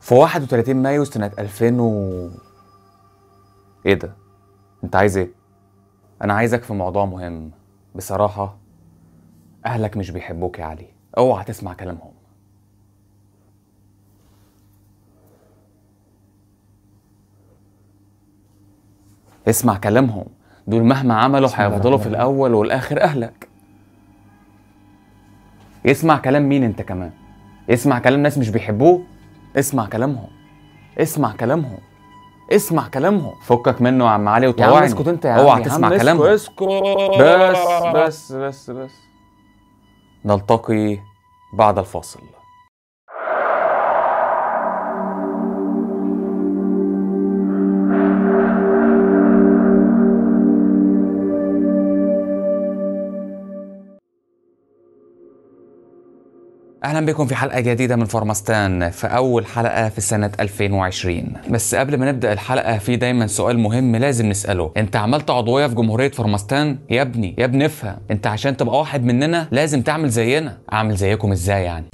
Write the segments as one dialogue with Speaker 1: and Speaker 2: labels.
Speaker 1: في 31 مايو سنة 2000 و ايه ده؟ انت عايز ايه؟ انا عايزك في موضوع مهم بصراحة اهلك مش بيحبوك يا علي اوعى تسمع كلامهم اسمع كلامهم دول مهما عملوا هيفضلوا في الاول والاخر اهلك اسمع كلام مين انت كمان اسمع كلام ناس مش بيحبوه اسمع كلامهم اسمع كلامهم اسمع كلامهم فكك منه يا عم علي وطوعني يا اسكت انت يا عم اوعى تسمع كلامهم بس بس بس بس نلتقي بعد الفاصل اهلا بكم في حلقه جديده من فارمستان في اول حلقه في سنه 2020 بس قبل ما نبدا الحلقه في دايما سؤال مهم لازم نساله انت عملت عضويه في جمهوريه فارمستان يا ابني يا ابني افهم انت عشان تبقى واحد مننا لازم تعمل زينا اعمل زيكم ازاي يعني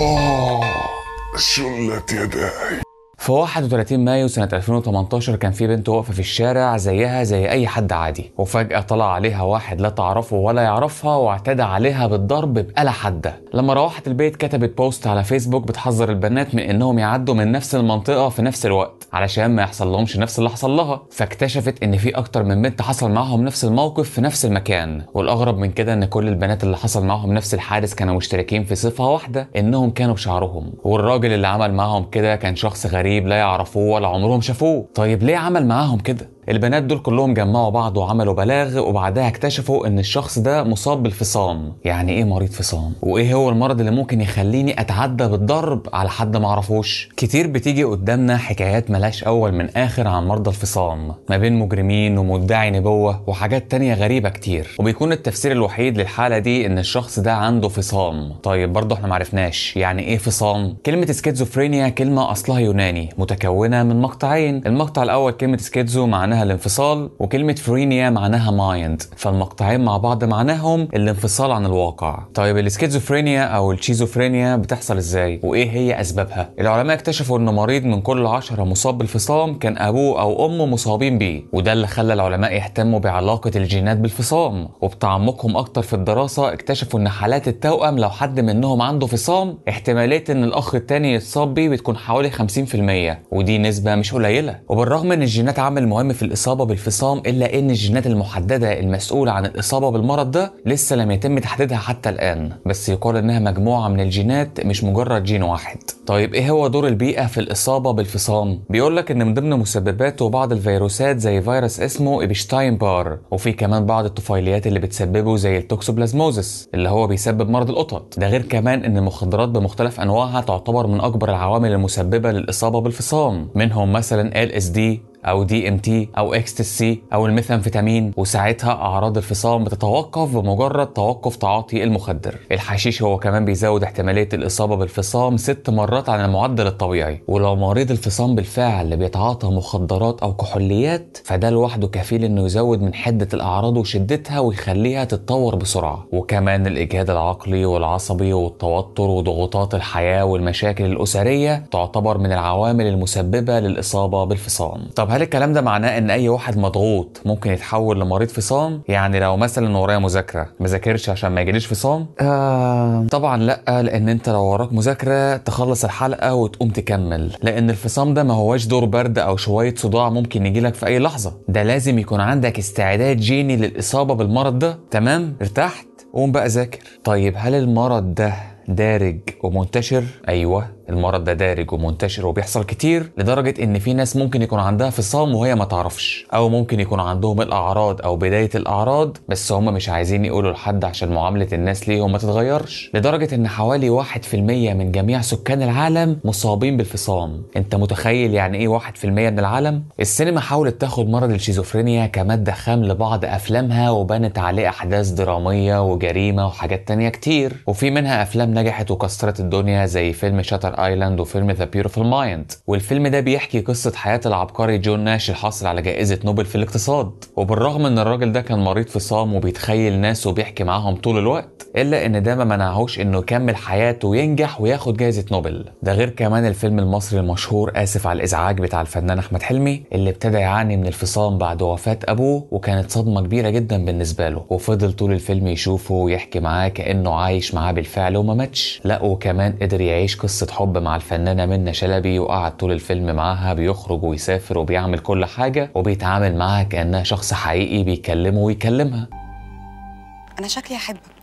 Speaker 1: اه شلت يداي في 31 مايو سنة 2018 كان في بنت واقفة في الشارع زيها زي أي حد عادي وفجأة طلع عليها واحد لا تعرفه ولا يعرفها واعتدى عليها بالضرب بآلة حادة لما روحت البيت كتبت بوست على فيسبوك بتحذر البنات من إنهم يعدوا من نفس المنطقة في نفس الوقت علشان ما يحصل لهمش نفس اللي حصل لها فاكتشفت إن في أكتر من بنت حصل معاهم نفس الموقف في نفس المكان والأغرب من كده إن كل البنات اللي حصل معاهم نفس الحادث كانوا مشتركين في صفة واحدة إنهم كانوا بشعرهم والراجل اللي عمل معاهم كده كان شخص غريب غريب لا يعرفوه ولا عمرهم شافوه طيب ليه عمل معاهم كده البنات دول كلهم جمعوا بعض وعملوا بلاغ وبعدها اكتشفوا ان الشخص ده مصاب بالفصام يعني ايه مريض فصام وايه هو المرض اللي ممكن يخليني اتعدى بالضرب على حد ما اعرفوش كتير بتيجي قدامنا حكايات ملاش اول من اخر عن مرضى الفصام ما بين مجرمين ومدعي نبوه وحاجات تانية غريبه كتير وبيكون التفسير الوحيد للحاله دي ان الشخص ده عنده فصام طيب برضه احنا معرفناش يعني ايه فصام كلمه سكيزوفرينيا كلمه اصلها يوناني متكونه من مقطعين المقطع الاول كلمه سكيزو معناه معناها الانفصال وكلمة فرينيا معناها مايند فالمقطعين مع بعض معناهم الانفصال عن الواقع طيب الاسكيزوفرينيا أو الشيزوفرينيا بتحصل إزاي وإيه هي أسبابها العلماء اكتشفوا إن مريض من كل عشرة مصاب بالفصام كان أبوه أو أمه مصابين بيه وده اللي خلى العلماء يهتموا بعلاقة الجينات بالفصام وبتعمقهم أكتر في الدراسة اكتشفوا إن حالات التوأم لو حد منهم عنده فصام احتمالية إن الأخ التاني يتصاب بيه بتكون حوالي 50% ودي نسبة مش قليلة وبالرغم إن الجينات عامل مهم في في الاصابه بالفصام الا ان الجينات المحدده المسؤوله عن الاصابه بالمرض ده لسه لم يتم تحديدها حتى الان بس يقال انها مجموعه من الجينات مش مجرد جين واحد طيب ايه هو دور البيئه في الاصابه بالفصام بيقول لك ان من ضمن مسبباته بعض الفيروسات زي فيروس اسمه ايبشتاين بار وفي كمان بعض الطفيليات اللي بتسببه زي التوكسوبلازموزس اللي هو بيسبب مرض القطط ده غير كمان ان المخدرات بمختلف انواعها تعتبر من اكبر العوامل المسببه للاصابه بالفصام منهم مثلا ال اس دي او دي ام تي او اكستسي او الميثامفيتامين وساعتها اعراض الفصام بتتوقف بمجرد توقف تعاطي المخدر الحشيش هو كمان بيزود احتماليه الاصابه بالفصام ست مرات عن المعدل الطبيعي ولو مريض الفصام بالفعل بيتعاطى مخدرات او كحوليات فده لوحده كفيل انه يزود من حده الاعراض وشدتها ويخليها تتطور بسرعه وكمان الاجهاد العقلي والعصبي والتوتر وضغوطات الحياه والمشاكل الاسريه تعتبر من العوامل المسببه للاصابه بالفصام طب هل الكلام ده معناه ان اي واحد مضغوط ممكن يتحول لمريض فصام يعني لو مثلا ورايا مذاكره ما ذاكرش عشان ما يجيليش فصام آه طبعا لا لان انت لو وراك مذاكره تخلص الحلقه وتقوم تكمل لان الفصام ده ما هواش دور برد او شويه صداع ممكن يجيلك في اي لحظه ده لازم يكون عندك استعداد جيني للاصابه بالمرض ده تمام ارتحت قوم بقى ذاكر طيب هل المرض ده دارج ومنتشر ايوه المرض ده دارج ومنتشر وبيحصل كتير لدرجة إن في ناس ممكن يكون عندها فصام وهي ما تعرفش أو ممكن يكون عندهم الأعراض أو بداية الأعراض بس هم مش عايزين يقولوا لحد عشان معاملة الناس ليهم ما تتغيرش لدرجة إن حوالي 1% من جميع سكان العالم مصابين بالفصام أنت متخيل يعني إيه 1% من العالم؟ السينما حاولت تاخد مرض الشيزوفرينيا كمادة خام لبعض أفلامها وبنت عليه أحداث درامية وجريمة وحاجات تانية كتير وفي منها أفلام نجحت وكسرت الدنيا زي فيلم شاتر شاتر ايلاند وفيلم ذا بيوتيفول مايند والفيلم ده بيحكي قصه حياه العبقري جون ناش الحاصل على جائزه نوبل في الاقتصاد وبالرغم ان الراجل ده كان مريض فصام وبيتخيل ناس وبيحكي معاهم طول الوقت الا ان ده ما منعهوش انه يكمل حياته وينجح وياخد جائزه نوبل ده غير كمان الفيلم المصري المشهور اسف على الازعاج بتاع الفنان احمد حلمي اللي ابتدى يعاني من الفصام بعد وفاه ابوه وكانت صدمه كبيره جدا بالنسبه له وفضل طول الفيلم يشوفه ويحكي معاه كانه عايش معاه بالفعل وما ماتش لا وكمان قدر يعيش قصه حب مع الفنانة منة شلبي وقعد طول الفيلم معاها بيخرج ويسافر وبيعمل كل حاجة وبيتعامل معاها كأنها شخص حقيقي بيكلمه ويكلمها أنا شكلي أحبك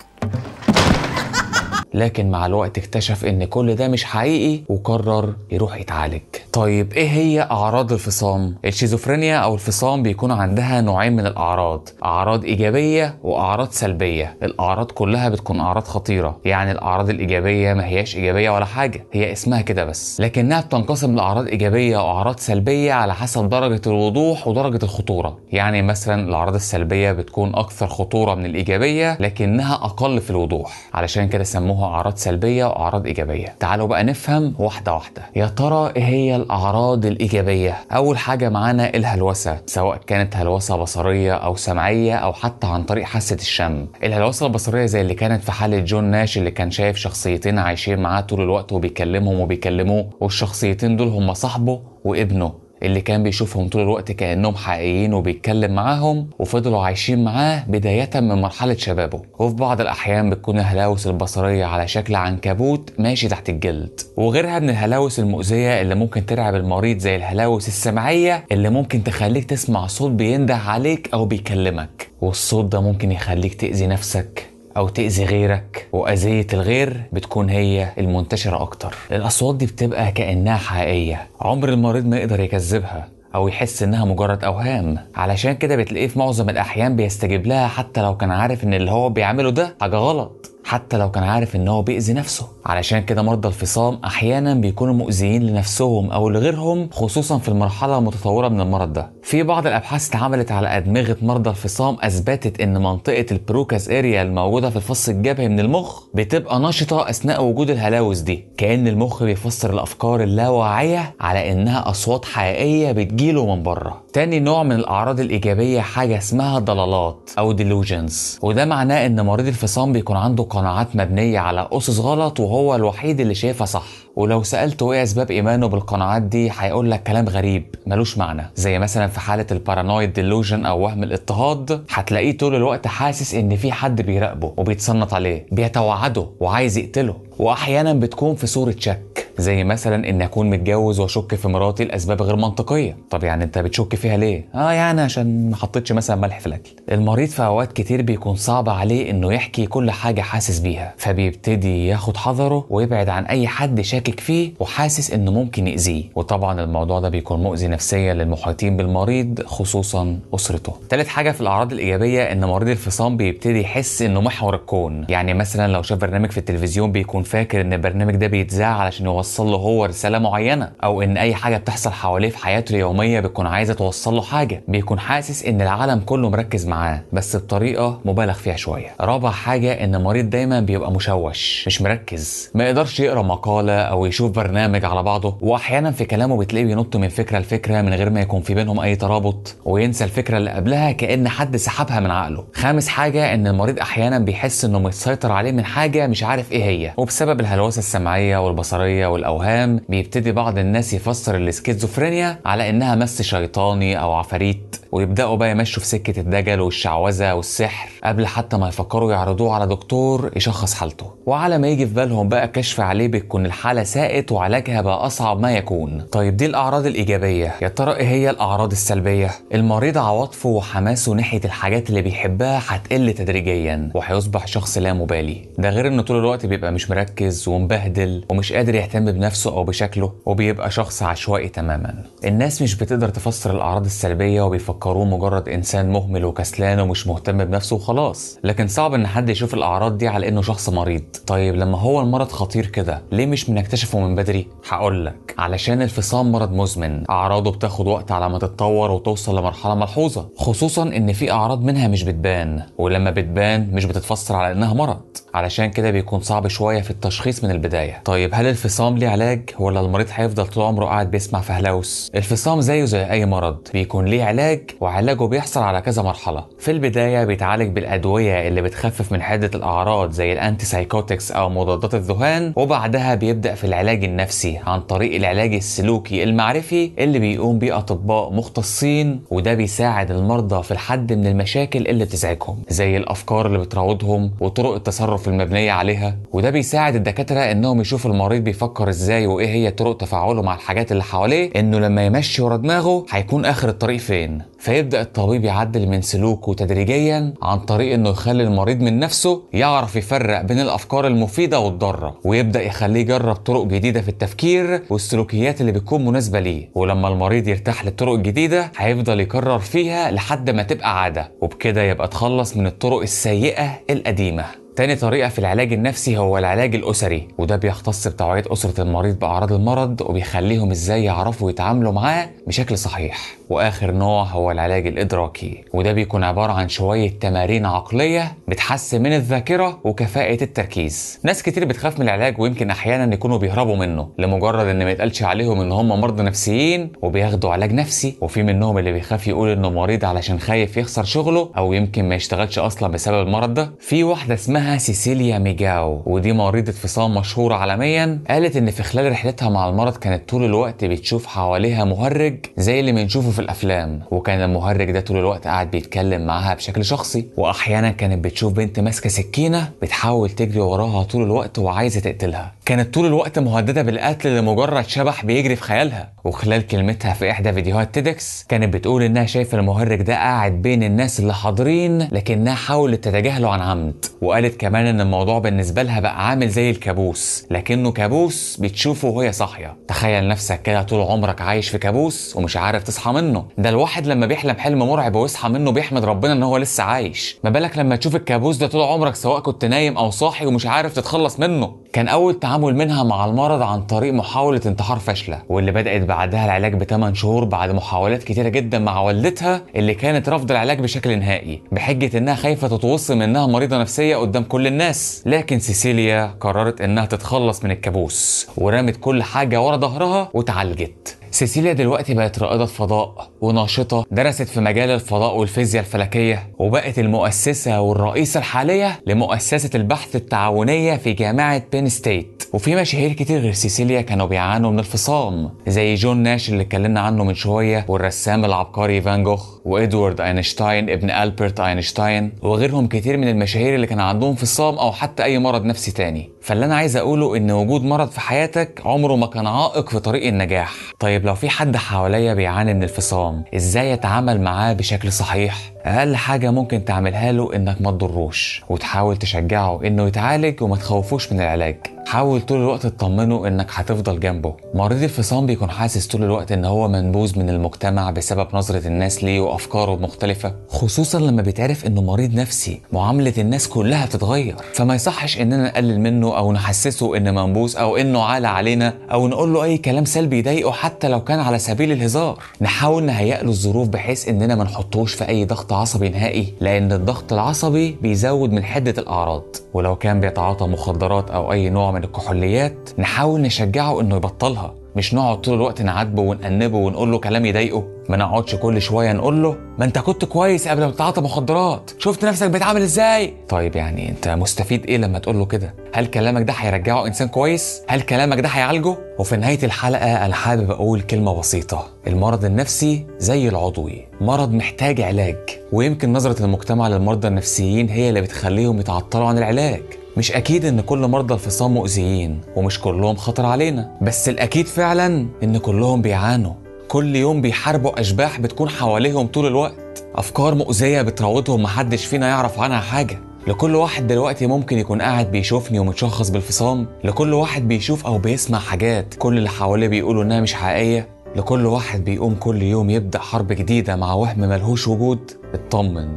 Speaker 1: لكن مع الوقت اكتشف ان كل ده مش حقيقي وقرر يروح يتعالج طيب ايه هي اعراض الفصام الشيزوفرينيا او الفصام بيكون عندها نوعين من الاعراض اعراض ايجابيه واعراض سلبيه الاعراض كلها بتكون اعراض خطيره يعني الاعراض الايجابيه ما هياش ايجابيه ولا حاجه هي اسمها كده بس لكنها بتنقسم لاعراض ايجابيه واعراض سلبيه على حسب درجه الوضوح ودرجه الخطوره يعني مثلا الاعراض السلبيه بتكون اكثر خطوره من الايجابيه لكنها اقل في الوضوح علشان كده سموها وهو أعراض سلبية وأعراض إيجابية تعالوا بقى نفهم واحدة واحدة يا ترى إيه هي الأعراض الإيجابية أول حاجة معانا الهلوسة سواء كانت هلوسة بصرية أو سمعية أو حتى عن طريق حاسة الشم الهلوسة البصرية زي اللي كانت في حالة جون ناش اللي كان شايف شخصيتين عايشين معاه طول الوقت وبيكلمهم وبيكلموه والشخصيتين دول هما صاحبه وابنه اللي كان بيشوفهم طول الوقت كأنهم حقيقيين وبيتكلم معاهم وفضلوا عايشين معاه بداية من مرحلة شبابه وفي بعض الأحيان بتكون الهلاوس البصرية على شكل عنكبوت ماشي تحت الجلد وغيرها من الهلاوس المؤذية اللي ممكن ترعب المريض زي الهلاوس السمعية اللي ممكن تخليك تسمع صوت بينده عليك أو بيكلمك والصوت ده ممكن يخليك تأذي نفسك أو تأذي غيرك وأذية الغير بتكون هي المنتشرة أكتر الأصوات دي بتبقى كأنها حقيقية عمر المريض ما يقدر يكذبها أو يحس إنها مجرد أوهام علشان كده بتلاقيه في معظم الأحيان بيستجيب لها حتى لو كان عارف إن اللي هو بيعمله ده حاجة غلط حتى لو كان عارف ان هو بيأذي نفسه علشان كده مرضى الفصام احيانا بيكونوا مؤذيين لنفسهم او لغيرهم خصوصا في المرحله المتطوره من المرض ده في بعض الابحاث اتعملت على ادمغه مرضى الفصام اثبتت ان منطقه البروكاس اريا الموجوده في الفص الجبهي من المخ بتبقى نشطه اثناء وجود الهلاوس دي كان المخ بيفسر الافكار اللاواعيه على انها اصوات حقيقيه بتجيله من بره تاني نوع من الأعراض الإيجابية حاجة اسمها ضلالات أو ديلوجنز وده معناه إن مريض الفصام بيكون عنده قناعات مبنية على أسس غلط وهو الوحيد اللي شايفها صح ولو سألته إيه أسباب إيمانه بالقناعات دي هيقول لك كلام غريب ملوش معنى زي مثلا في حالة البارانويد ديلوجن أو وهم الاضطهاد هتلاقيه طول الوقت حاسس إن في حد بيراقبه وبيتصنت عليه بيتوعده وعايز يقتله واحيانا بتكون في صوره شك زي مثلا ان اكون متجوز واشك في مراتي لاسباب غير منطقيه طب يعني انت بتشك فيها ليه اه يعني عشان ما حطيتش مثلا ملح في الاكل المريض في اوقات كتير بيكون صعب عليه انه يحكي كل حاجه حاسس بيها فبيبتدي ياخد حذره ويبعد عن اي حد شاكك فيه وحاسس انه ممكن ياذيه وطبعا الموضوع ده بيكون مؤذي نفسيا للمحيطين بالمريض خصوصا اسرته ثالث حاجه في الاعراض الايجابيه ان مريض الفصام بيبتدي يحس انه محور الكون يعني مثلا لو شاف برنامج في التلفزيون بيكون فاكر ان البرنامج ده بيتذاع علشان يوصل له هو رساله معينه او ان اي حاجه بتحصل حواليه في حياته اليوميه بتكون عايزه توصل له حاجه بيكون حاسس ان العالم كله مركز معاه بس بطريقه مبالغ فيها شويه رابع حاجه ان المريض دايما بيبقى مشوش مش مركز ما يقدرش يقرا مقاله او يشوف برنامج على بعضه واحيانا في كلامه بتلاقيه بينط من فكره لفكره من غير ما يكون في بينهم اي ترابط وينسى الفكره اللي قبلها كان حد سحبها من عقله خامس حاجه ان المريض احيانا بيحس انه متسيطر عليه من حاجه مش عارف ايه هي وبس بسبب الهلوسة السمعية والبصرية والأوهام بيبتدي بعض الناس يفسر الاسكيزوفرينيا على إنها مس شيطاني أو عفاريت ويبدأوا بقى يمشوا في سكة الدجل والشعوذة والسحر قبل حتى ما يفكروا يعرضوه على دكتور يشخص حالته وعلى ما يجي في بالهم بقى كشف عليه بتكون الحالة ساءت وعلاجها بقى أصعب ما يكون طيب دي الأعراض الإيجابية يا ترى إيه هي الأعراض السلبية المريض عواطفه وحماسه ناحية الحاجات اللي بيحبها هتقل تدريجيا وهيصبح شخص لا مبالي ده غير إنه طول الوقت بيبقى مش مركز مركز ومبهدل ومش قادر يهتم بنفسه أو بشكله وبيبقى شخص عشوائي تماما الناس مش بتقدر تفسر الأعراض السلبية وبيفكروه مجرد إنسان مهمل وكسلان ومش مهتم بنفسه وخلاص لكن صعب إن حد يشوف الأعراض دي على إنه شخص مريض طيب لما هو المرض خطير كده ليه مش بنكتشفه من بدري هقول لك علشان الفصام مرض مزمن أعراضه بتاخد وقت على ما تتطور وتوصل لمرحلة ملحوظة خصوصا إن في أعراض منها مش بتبان ولما بتبان مش بتتفسر على إنها مرض علشان كده بيكون صعب شوية في في التشخيص من البدايه طيب هل الفصام ليه علاج ولا المريض هيفضل طول عمره قاعد بيسمع فهلوس الفصام زيه زي اي مرض بيكون ليه علاج وعلاجه بيحصل على كذا مرحله في البدايه بيتعالج بالادويه اللي بتخفف من حده الاعراض زي الانتي سايكوتكس او مضادات الذهان وبعدها بيبدا في العلاج النفسي عن طريق العلاج السلوكي المعرفي اللي بيقوم بيه اطباء مختصين وده بيساعد المرضى في الحد من المشاكل اللي بتزعجهم زي الافكار اللي بتراودهم وطرق التصرف المبنيه عليها وده بيساعد بتساعد الدكاتره انهم يشوفوا المريض بيفكر ازاي وايه هي طرق تفاعله مع الحاجات اللي حواليه انه لما يمشي ورا دماغه هيكون اخر الطريق فين فيبدا الطبيب يعدل من سلوكه تدريجيا عن طريق انه يخلي المريض من نفسه يعرف يفرق بين الافكار المفيده والضاره ويبدا يخليه يجرب طرق جديده في التفكير والسلوكيات اللي بتكون مناسبه ليه ولما المريض يرتاح للطرق الجديده هيفضل يكرر فيها لحد ما تبقى عاده وبكده يبقى اتخلص من الطرق السيئه القديمه تاني طريقة في العلاج النفسي هو العلاج الأسري وده بيختص بتوعية أسرة المريض بأعراض المرض وبيخليهم إزاي يعرفوا يتعاملوا معاه بشكل صحيح وآخر نوع هو العلاج الإدراكي وده بيكون عبارة عن شوية تمارين عقلية بتحسن من الذاكرة وكفاءة التركيز ناس كتير بتخاف من العلاج ويمكن أحيانا يكونوا بيهربوا منه لمجرد إن ما يتقالش عليهم إن هم مرضى نفسيين وبياخدوا علاج نفسي وفي منهم اللي بيخاف يقول إنه مريض علشان خايف يخسر شغله أو يمكن ما يشتغلش أصلا بسبب المرض ده في واحدة اسمها اسمها سيسيليا ميجاو ودي مريضة فصام مشهورة عالميا قالت ان في خلال رحلتها مع المرض كانت طول الوقت بتشوف حواليها مهرج زي اللي بنشوفه في الافلام وكان المهرج ده طول الوقت قاعد بيتكلم معاها بشكل شخصي واحيانا كانت بتشوف بنت ماسكة سكينة بتحاول تجري وراها طول الوقت وعايزة تقتلها كانت طول الوقت مهددة بالقتل لمجرد شبح بيجري في خيالها وخلال كلمتها في احدى فيديوهات تيدكس كانت بتقول انها شايفة المهرج ده قاعد بين الناس اللي حاضرين لكنها حاولت تتجاهله عن عمد وقالت قالت كمان ان الموضوع بالنسبه لها بقى عامل زي الكابوس لكنه كابوس بتشوفه وهي صاحيه تخيل نفسك كده طول عمرك عايش في كابوس ومش عارف تصحى منه ده الواحد لما بيحلم حلم مرعب ويصحى منه بيحمد ربنا ان هو لسه عايش ما بالك لما تشوف الكابوس ده طول عمرك سواء كنت نايم او صاحي ومش عارف تتخلص منه كان أول تعامل منها مع المرض عن طريق محاولة انتحار فاشلة واللي بدأت بعدها العلاج ب 8 شهور بعد محاولات كتيرة جدا مع والدتها اللي كانت رافضة العلاج بشكل نهائي بحجة إنها خايفة تتوصم إنها مريضة نفسية قدام كل الناس لكن سيسيليا قررت إنها تتخلص من الكابوس ورمت كل حاجة ورا ظهرها وتعالجت سيسيليا دلوقتي بقت رائدة فضاء وناشطة درست في مجال الفضاء والفيزياء الفلكية وبقت المؤسسة والرئيسة الحالية لمؤسسة البحث التعاونية في جامعة بين ستيت وفي مشاهير كتير غير سيسيليا كانوا بيعانوا من الفصام زي جون ناش اللي اتكلمنا عنه من شوية والرسام العبقري فان جوخ وإدوارد أينشتاين ابن ألبرت أينشتاين وغيرهم كتير من المشاهير اللي كان عندهم فصام أو حتى أي مرض نفسي تاني فاللي أنا عايز أقوله إن وجود مرض في حياتك عمره ما كان عائق في طريق النجاح طيب طيب لو في حد حواليا بيعاني من الفصام ازاي اتعامل معاه بشكل صحيح اقل حاجه ممكن تعملها له انك ما تضروش وتحاول تشجعه انه يتعالج وما تخوفوش من العلاج حاول طول الوقت تطمنه انك هتفضل جنبه مريض الفصام بيكون حاسس طول الوقت ان هو منبوذ من المجتمع بسبب نظره الناس ليه وافكاره المختلفه خصوصا لما بيتعرف انه مريض نفسي معامله الناس كلها بتتغير فما يصحش اننا نقلل منه او نحسسه ان منبوذ او انه عالى علينا او نقول له اي كلام سلبي يضايقه حتى لو كان على سبيل الهزار نحاول نهيئ له الظروف بحيث اننا ما نحطوش في اي ضغط عصبي نهائي لأن الضغط العصبي بيزود من حدة الأعراض ولو كان بيتعاطى مخدرات أو أي نوع من الكحوليات نحاول نشجعه إنه يبطلها مش نقعد طول الوقت نعاتبه ونأنبه ونقول له كلام يضايقه ما نقعدش كل شويه نقول له ما انت كنت كويس قبل ما تتعاطى مخدرات شفت نفسك بتعامل ازاي طيب يعني انت مستفيد ايه لما تقول له كده هل كلامك ده هيرجعه انسان كويس هل كلامك ده هيعالجه وفي نهايه الحلقه انا حابب اقول كلمه بسيطه المرض النفسي زي العضوي مرض محتاج علاج ويمكن نظره المجتمع للمرضى النفسيين هي اللي بتخليهم يتعطلوا عن العلاج مش أكيد إن كل مرضى الفصام مؤذيين ومش كلهم خطر علينا بس الأكيد فعلا إن كلهم بيعانوا كل يوم بيحاربوا أشباح بتكون حواليهم طول الوقت أفكار مؤذية بتراودهم محدش فينا يعرف عنها حاجة لكل واحد دلوقتي ممكن يكون قاعد بيشوفني ومتشخص بالفصام لكل واحد بيشوف أو بيسمع حاجات كل اللي حواليه بيقولوا إنها مش حقيقية لكل واحد بيقوم كل يوم يبدأ حرب جديدة مع وهم ملهوش وجود اطمن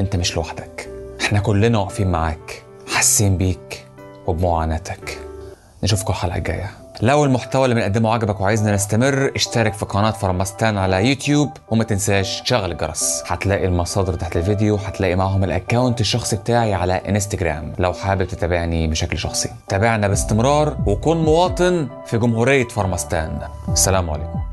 Speaker 1: انت مش لوحدك احنا كلنا واقفين معاك حاسين بيك وبمعاناتك نشوفكم الحلقه الجايه لو المحتوى اللي بنقدمه عجبك وعايزنا نستمر اشترك في قناه فرمستان على يوتيوب وما تنساش شغل الجرس هتلاقي المصادر تحت الفيديو هتلاقي معهم الاكونت الشخصي بتاعي على انستجرام لو حابب تتابعني بشكل شخصي تابعنا باستمرار وكن مواطن في جمهوريه فرمستان السلام عليكم